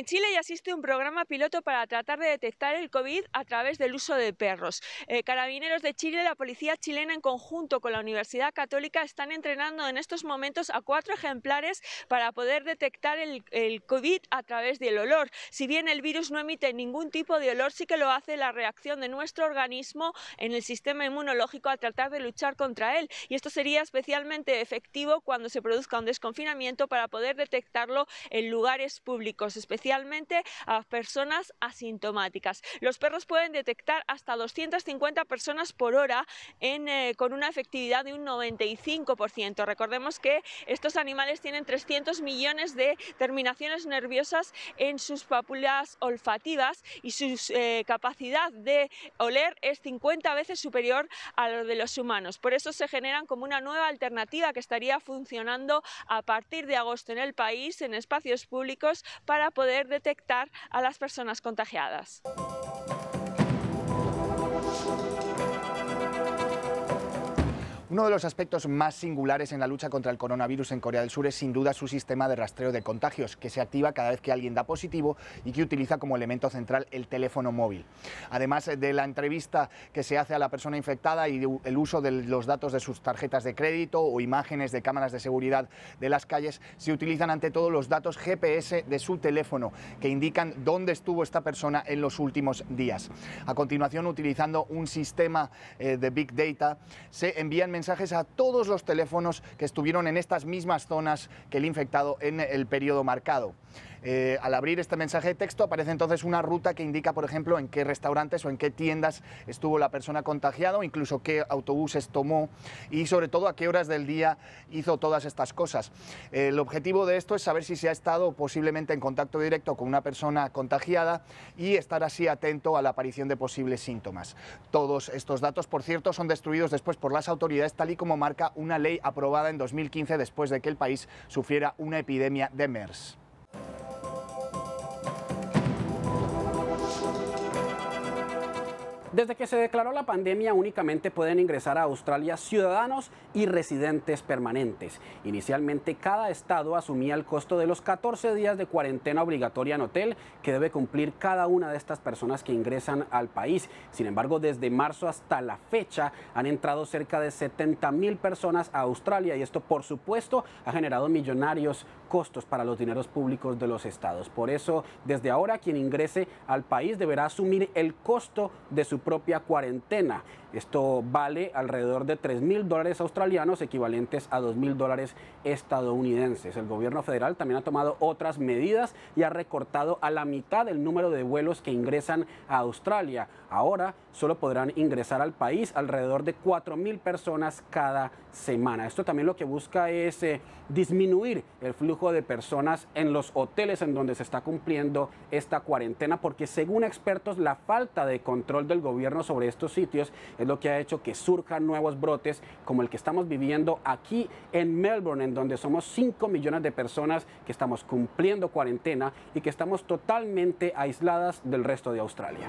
En Chile ya existe un programa piloto para tratar de detectar el COVID a través del uso de perros. Eh, carabineros de Chile, la policía chilena en conjunto con la Universidad Católica están entrenando en estos momentos a cuatro ejemplares para poder detectar el, COVID a través del olor. Si bien el virus no emite ningún tipo de olor, sí que lo hace la reacción de nuestro organismo en el sistema inmunológico a tratar de luchar contra él. Y esto sería especialmente efectivo cuando se produzca un desconfinamiento para poder detectarlo en lugares públicos, especialmente especialmente a personas asintomáticas. Los perros pueden detectar hasta 250 personas por hora eh, con una efectividad de un 95%. Recordemos que estos animales tienen 300 millones de terminaciones nerviosas en sus pápulas olfativas y su eh, capacidad de oler es 50 veces superior a la de los humanos. Por eso se generan como una nueva alternativa que estaría funcionando a partir de agosto en el país, en espacios públicos, para poder detectar a las personas contagiadas. Uno de los aspectos más singulares en la lucha contra el coronavirus en Corea del Sur es sin duda su sistema de rastreo de contagios, que se activa cada vez que alguien da positivo y que utiliza como elemento central el teléfono móvil. Además de la entrevista que se hace a la persona infectada y el uso de los datos de sus tarjetas de crédito o imágenes de cámaras de seguridad de las calles, se utilizan ante todo los datos GPS de su teléfono, que indican dónde estuvo esta persona en los últimos días. A continuación, utilizando un sistema eh, de Big Data, se envían mensajes mensajes a todos los teléfonos que estuvieron en estas mismas zonas que el infectado en el periodo marcado. Eh, al abrir este mensaje de texto aparece entonces una ruta que indica, por ejemplo, en qué restaurantes o en qué tiendas estuvo la persona contagiada, o incluso qué autobuses tomó y sobre todo a qué horas del día hizo todas estas cosas. el objetivo de esto es saber si se ha estado posiblemente en contacto directo con una persona contagiada y estar así atento a la aparición de posibles síntomas. Todos estos datos, por cierto, son destruidos después por las autoridades, tal y como marca una ley aprobada en 2015 después de que el país sufriera una epidemia de MERS. Desde que se declaró la pandemia únicamente pueden ingresar a Australia ciudadanos y residentes permanentes. Inicialmente cada estado asumía el costo de los 14 días de cuarentena obligatoria en hotel que debe cumplir cada una de estas personas que ingresan al país. Sin embargo, desde marzo hasta la fecha han entrado cerca de 70 mil personas a Australia y esto por supuesto ha generado millonarios costos para los dineros públicos de los estados. Por eso, desde ahora quien ingrese al país deberá asumir el costo de su propia cuarentena. Esto vale alrededor de 3 mil dólares australianos, equivalentes a 2 mil dólares estadounidenses. El gobierno federal también ha tomado otras medidas y ha recortado a la mitad el número de vuelos que ingresan a Australia. Ahora solo podrán ingresar al país alrededor de 4 mil personas cada semana. Esto también lo que busca es eh, disminuir el flujo de personas en los hoteles en donde se está cumpliendo esta cuarentena, porque según expertos, la falta de control del gobierno gobierno sobre estos sitios es lo que ha hecho que surjan nuevos brotes como el que estamos viviendo aquí en Melbourne, en donde somos 5 millones de personas que estamos cumpliendo cuarentena y que estamos totalmente aisladas del resto de Australia.